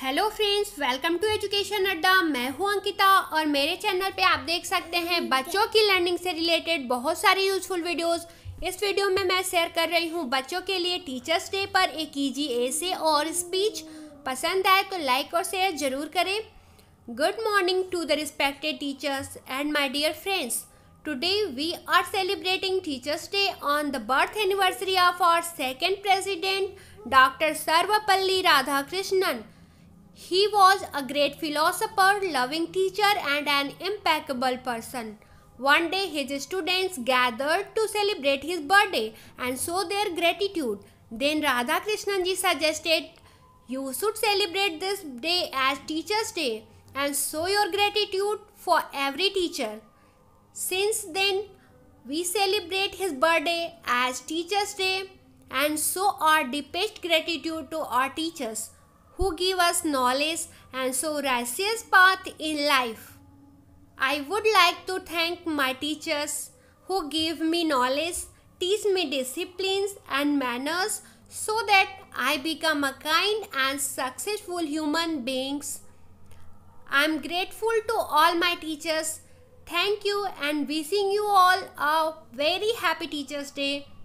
Hello friends welcome to education Adda मैं हूं अंकिता और मेरे चैनल पे आप देख सकते हैं बच्चों की लर्निंग से रिलेटेड बहुत सारी यूजफुल वीडियोस इस वीडियो में मैं शेयर कर रही हूं बच्चों के लिए टीचर्स डे पर एक ईजी एसे और स्पीच पसंद आए तो लाइक और शेयर जरूर करें good morning to the respected teachers and my dear friends today we are celebrating teachers day on the birth anniversary of our second president doctor Sarvepalli Radhakrishnan He was a great philosopher, loving teacher, and an impeccable person. One day, his students gathered to celebrate his birthday and show their gratitude. Then Radha Krishnanji suggested, You should celebrate this day as Teacher's Day and show your gratitude for every teacher. Since then, we celebrate his birthday as Teacher's Day and show our deepest gratitude to our teachers who give us knowledge and so righteous path in life. I would like to thank my teachers who give me knowledge, teach me disciplines and manners so that I become a kind and successful human beings. I am grateful to all my teachers. Thank you and wishing you all a very happy Teachers Day.